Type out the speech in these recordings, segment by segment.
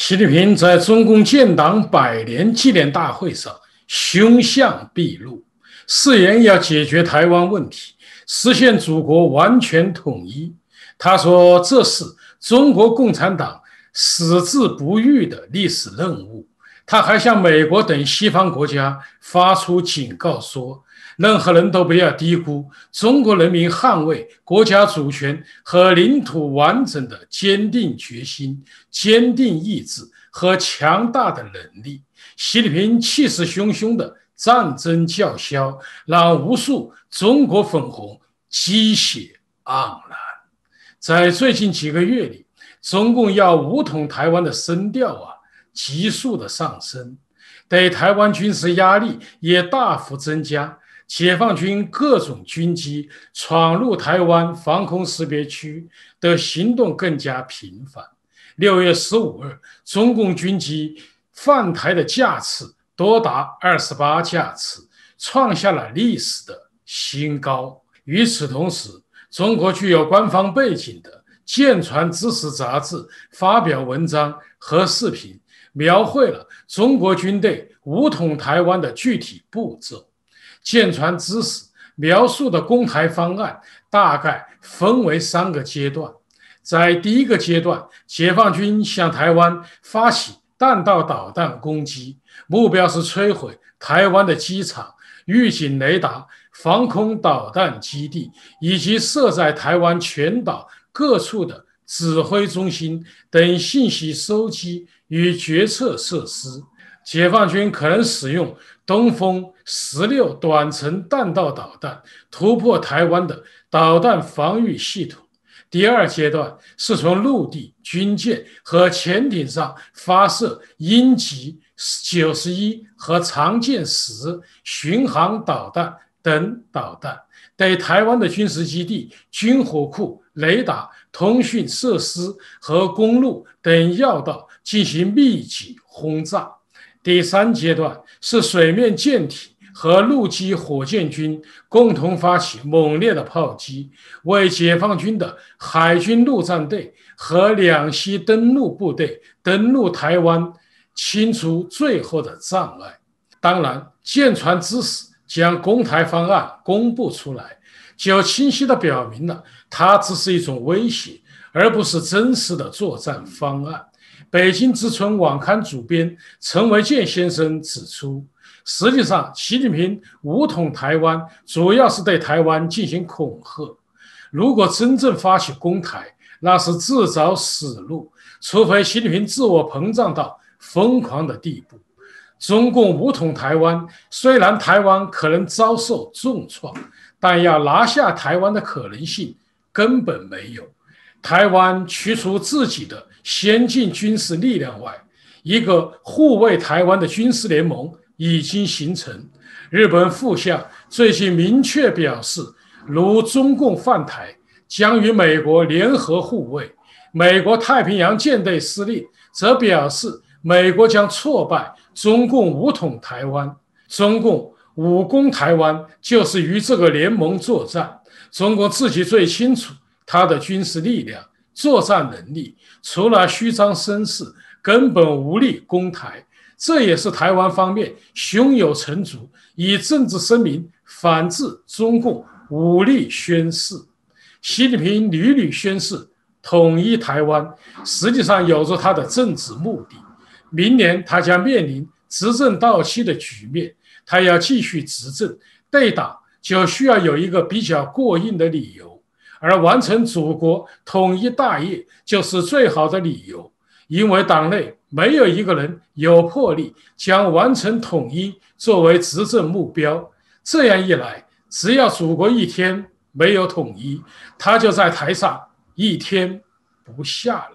习近平在中共建党百年纪念大会上凶相毕露，誓言要解决台湾问题，实现祖国完全统一。他说：“这是中国共产党矢志不渝的历史任务。”他还向美国等西方国家发出警告，说：“任何人都不要低估中国人民捍卫国家主权和领土完整的坚定决心、坚定意志和强大的能力。”习近平气势汹汹的战争叫嚣，让无数中国粉红鸡血盎然。在最近几个月里，中共要武统台湾的声调啊！急速的上升，对台湾军事压力也大幅增加。解放军各种军机闯入台湾防空识别区的行动更加频繁。六月十五日，中共军机犯台的架次多达二十八架次，创下了历史的新高。与此同时，中国具有官方背景的舰船知识杂志发表文章和视频。描绘了中国军队武统台湾的具体步骤。舰船知识描述的攻台方案大概分为三个阶段。在第一个阶段，解放军向台湾发起弹道导弹攻击，目标是摧毁台湾的机场、预警雷达、防空导弹基地以及设在台湾全岛各处的指挥中心等信息收集。与决策设施，解放军可能使用东风十六短程弹道导弹突破台湾的导弹防御系统。第二阶段是从陆地军舰和潜艇上发射鹰击九十一和长剑十巡航导弹等导弹，对台湾的军事基地、军火库、雷达、通讯设施和公路等要道。进行密集轰炸。第三阶段是水面舰艇和陆基火箭军共同发起猛烈的炮击，为解放军的海军陆战队和两栖登陆部队登陆台湾清除最后的障碍。当然，舰船之死将攻台方案公布出来，就清晰地表明了它只是一种威胁，而不是真实的作战方案。北京之春网刊主编陈维建先生指出，实际上，习近平“武统”台湾，主要是对台湾进行恐吓。如果真正发起攻台，那是自找死路。除非习近平自我膨胀到疯狂的地步。中共“武统”台湾，虽然台湾可能遭受重创，但要拿下台湾的可能性根本没有。台湾驱除自己的。先进军事力量外，一个护卫台湾的军事联盟已经形成。日本副相最近明确表示，如中共犯台，将与美国联合护卫。美国太平洋舰队司令则表示，美国将挫败中共武统台湾。中共武攻台湾，就是与这个联盟作战。中国自己最清楚它的军事力量。作战能力除了虚张声势，根本无力攻台。这也是台湾方面胸有成竹，以政治声明反制中共武力宣誓。习近平屡屡宣示统一台湾，实际上有着他的政治目的。明年他将面临执政到期的局面，他要继续执政，对党就需要有一个比较过硬的理由。而完成祖国统一大业就是最好的理由，因为党内没有一个人有魄力将完成统一作为执政目标。这样一来，只要祖国一天没有统一，他就在台上一天不下来。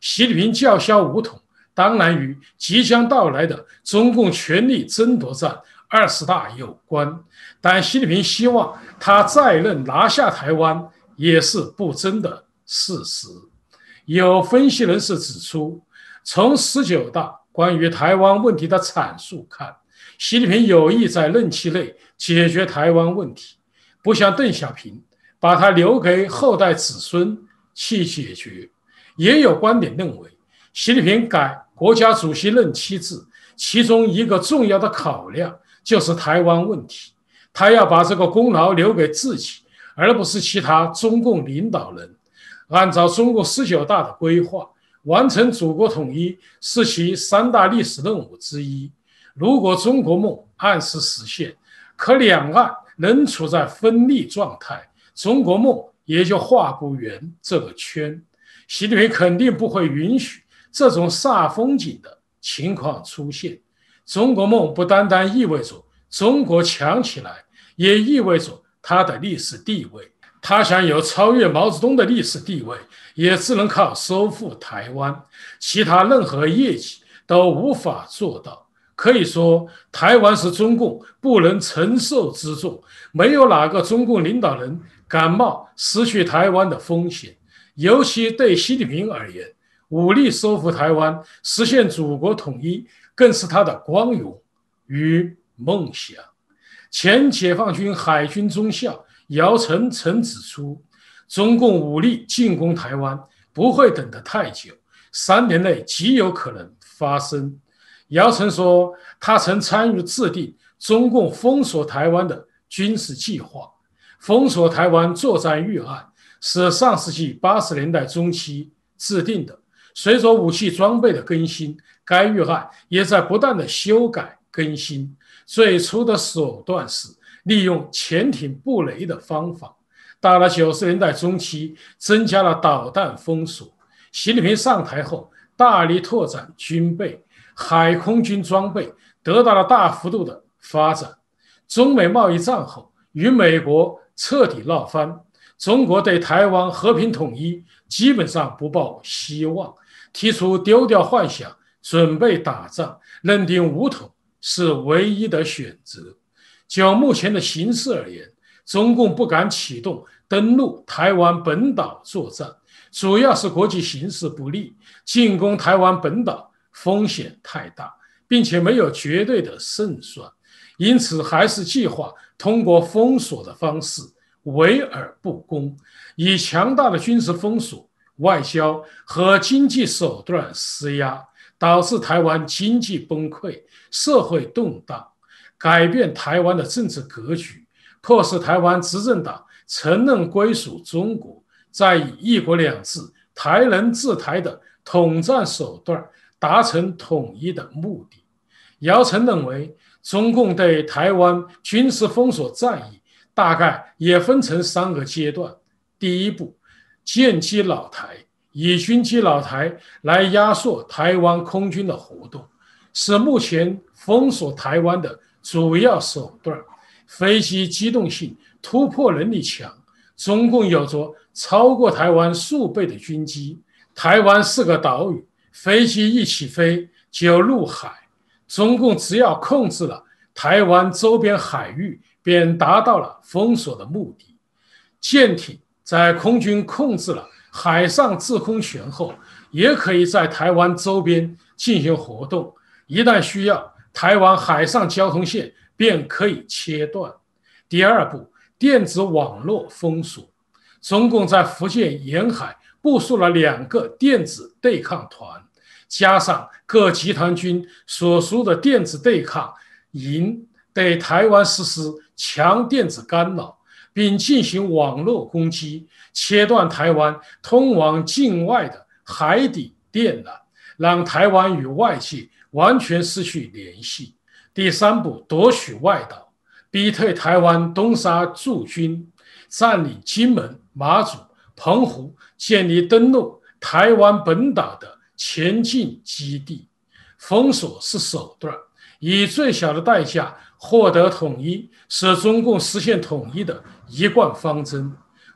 习近平叫嚣“武统”，当然与即将到来的中共权力争夺战二十大有关，但习近平希望他再任拿下台湾。也是不争的事实。有分析人士指出，从十九大关于台湾问题的阐述看，习近平有意在任期内解决台湾问题，不像邓小平把他留给后代子孙去解决。也有观点认为，习近平改国家主席任期制，其中一个重要的考量就是台湾问题，他要把这个功劳留给自己。而不是其他中共领导人。按照中共十九大的规划，完成祖国统一是其三大历史任务之一。如果中国梦按时实现，可两岸仍处在分立状态，中国梦也就画不圆这个圈。习近平肯定不会允许这种煞风景的情况出现。中国梦不单单意味着中国强起来，也意味着。他的历史地位，他想有超越毛泽东的历史地位，也只能靠收复台湾，其他任何业绩都无法做到。可以说，台湾是中共不能承受之重，没有哪个中共领导人敢冒失去台湾的风险。尤其对习近平而言，武力收复台湾，实现祖国统一，更是他的光荣与梦想。前解放军海军中校姚晨曾指出，中共武力进攻台湾不会等得太久，三年内极有可能发生。姚晨说，他曾参与制定中共封锁台湾的军事计划，封锁台湾作战预案是上世纪八十年代中期制定的，随着武器装备的更新，该预案也在不断的修改更新。最初的手段是利用潜艇布雷的方法，到了九十年代中期，增加了导弹封锁。习近平上台后，大力拓展军备，海空军装备得到了大幅度的发展。中美贸易战后，与美国彻底闹翻，中国对台湾和平统一基本上不抱希望，提出丢掉幻想，准备打仗，认定武统。是唯一的选择。就目前的形势而言，中共不敢启动登陆台湾本岛作战，主要是国际形势不利，进攻台湾本岛风险太大，并且没有绝对的胜算。因此，还是计划通过封锁的方式围而不攻，以强大的军事封锁、外交和经济手段施压。导致台湾经济崩溃、社会动荡，改变台湾的政治格局，迫使台湾执政党承认归属中国，在一国两制、台人治台的统战手段达成统一的目的。姚晨认为，中共对台湾军事封锁战役大概也分成三个阶段：第一步，建基老台。以军机老台来压缩台湾空军的活动，是目前封锁台湾的主要手段。飞机机动性、突破能力强，中共有着超过台湾数倍的军机。台湾是个岛屿，飞机一起飞就入海，中共只要控制了台湾周边海域，便达到了封锁的目的。舰艇在空军控制了。海上制空权后，也可以在台湾周边进行活动。一旦需要，台湾海上交通线便可以切断。第二步，电子网络封锁。中共在福建沿海部署了两个电子对抗团，加上各集团军所属的电子对抗营，对台湾实施强电子干扰。并进行网络攻击，切断台湾通往境外的海底电缆，让台湾与外界完全失去联系。第三步，夺取外岛，逼退台湾东沙驻军，占领金门、马祖、澎湖，建立登陆台湾本岛的前进基地。封锁是手段，以最小的代价获得统一，是中共实现统一的。一贯方针，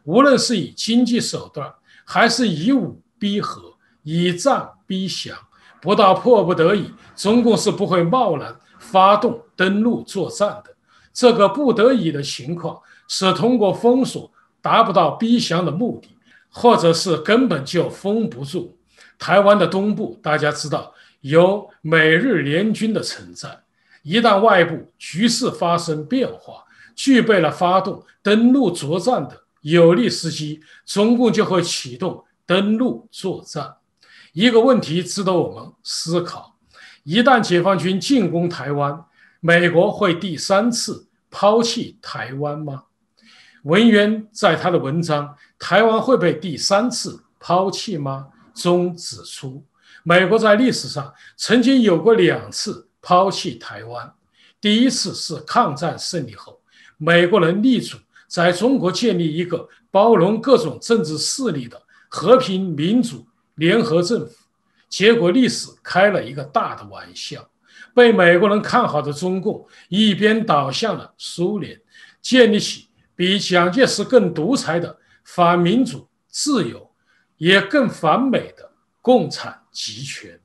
无论是以经济手段，还是以武逼和、以战逼降，不到迫不得已，中共是不会贸然发动登陆作战的。这个不得已的情况是通过封锁达不到逼降的目的，或者是根本就封不住。台湾的东部，大家知道有美日联军的存在，一旦外部局势发生变化。具备了发动登陆作战的有利时机，中共就会启动登陆作战。一个问题值得我们思考：一旦解放军进攻台湾，美国会第三次抛弃台湾吗？文渊在他的文章《台湾会被第三次抛弃吗》中指出，美国在历史上曾经有过两次抛弃台湾，第一次是抗战胜利后。美国人力主在中国建立一个包容各种政治势力的和平民主联合政府，结果历史开了一个大的玩笑。被美国人看好的中共一边倒向了苏联，建立起比蒋介石更独裁的反民主、自由，也更反美的共产集权。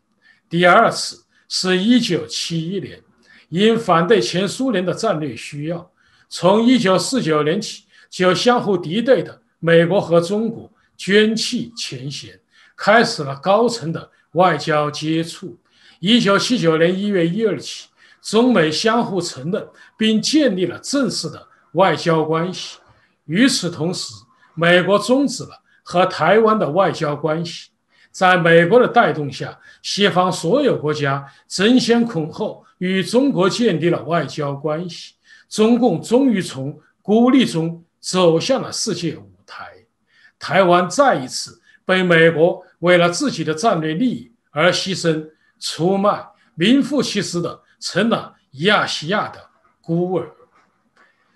第二次是一九七一年，因反对前苏联的战略需要。从一九四九年起，就相互敌对的美国和中国捐弃前嫌，开始了高层的外交接触。一九七九年一月一日起，中美相互承认并建立了正式的外交关系。与此同时，美国终止了和台湾的外交关系。在美国的带动下，西方所有国家争先恐后与中国建立了外交关系。中共终于从孤立中走向了世界舞台，台湾再一次被美国为了自己的战略利益而牺牲出卖，名副其实的成了亚细亚的孤儿。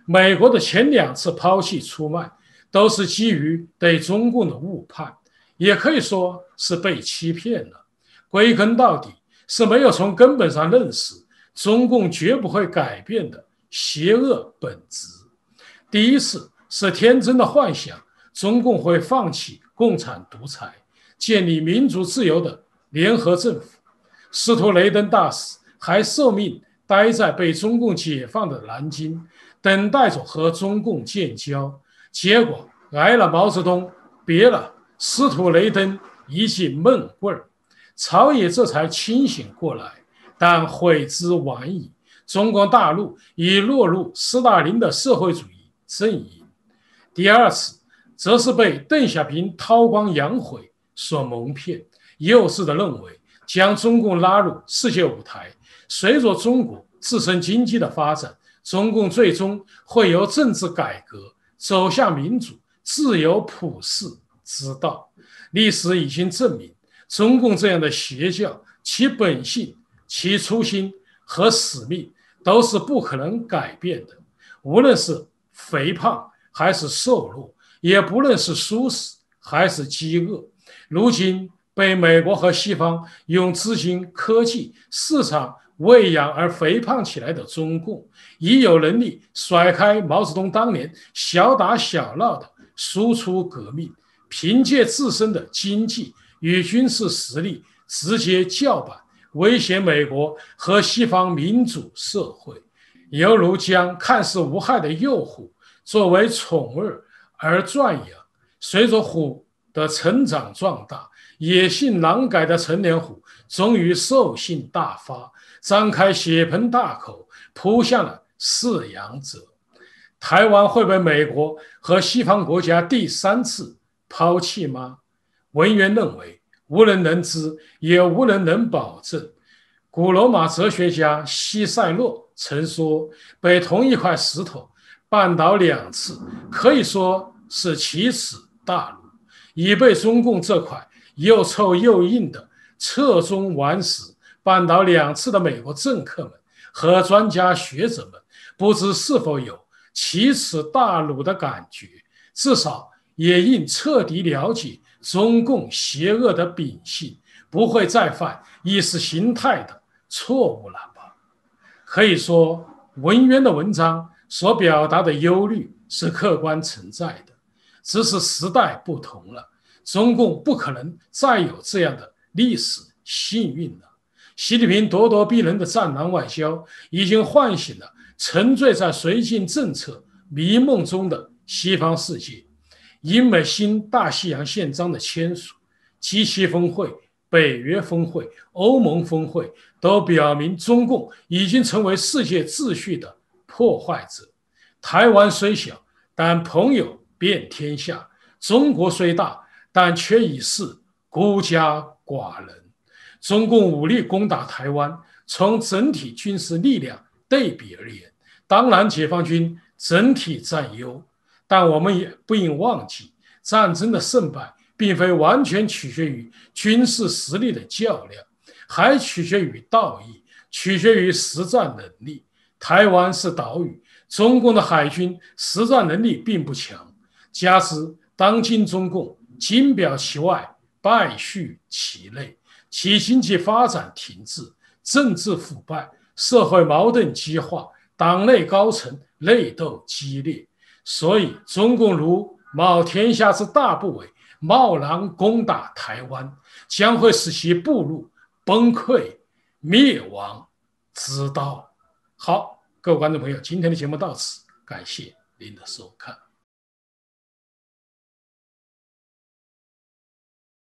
美国的前两次抛弃出卖，都是基于对中共的误判，也可以说是被欺骗了。归根到底，是没有从根本上认识中共绝不会改变的。邪恶本质。第一次是天真的幻想，中共会放弃共产独裁，建立民主自由的联合政府。斯图雷登大使还受命待在被中共解放的南京，等待着和中共建交。结果挨了毛泽东，别了斯图雷登一记闷棍儿，朝野这才清醒过来，但悔之晚矣。中国大陆已落入斯大林的社会主义阵营，第二次则是被邓小平韬光养晦所蒙骗，幼稚地认为将中共拉入世界舞台，随着中国自身经济的发展，中共最终会由政治改革走向民主、自由、普世之道。历史已经证明，中共这样的邪教，其本性、其初心和使命。都是不可能改变的，无论是肥胖还是瘦弱，也不论是舒适还是饥饿。如今被美国和西方用资金、科技、市场喂养而肥胖起来的中共，已有能力甩开毛泽东当年小打小闹的输出革命，凭借自身的经济与军事实力直接叫板。威胁美国和西方民主社会，犹如将看似无害的幼虎作为宠物而豢养。随着虎的成长壮大，野性难改的成年虎终于兽性大发，张开血盆大口扑向了饲养者。台湾会被美国和西方国家第三次抛弃吗？文员认为。无人能知，也无人能保证。古罗马哲学家西塞洛曾说：“被同一块石头绊倒两次，可以说是奇耻大辱。”已被中共这块又臭又硬的“侧中顽石”绊倒两次的美国政客们和专家学者们，不知是否有奇耻大辱的感觉？至少也应彻底了解。中共邪恶的秉性不会再犯意识形态的错误了吧？可以说，文渊的文章所表达的忧虑是客观存在的，只是时代不同了，中共不可能再有这样的历史幸运了。习近平咄咄逼人的战狼外交已经唤醒了沉醉在绥靖政策迷梦中的西方世界。英美新大西洋宪章的签署及其峰会、北约峰会、欧盟峰会都表明，中共已经成为世界秩序的破坏者。台湾虽小，但朋友遍天下；中国虽大，但却已是孤家寡人。中共武力攻打台湾，从整体军事力量对比而言，当然解放军整体占优。但我们也不应忘记，战争的胜败并非完全取决于军事实力的较量，还取决于道义，取决于实战能力。台湾是岛屿，中共的海军实战能力并不强。加之，当今中共金表其外，败絮其内，其经济发展停滞，政治腐败，社会矛盾激化，党内高层内斗激烈。所以，中共如冒天下之大不韪，贸然攻打台湾，将会使其部落崩溃、灭亡。之道。好，各位观众朋友，今天的节目到此，感谢您的收看。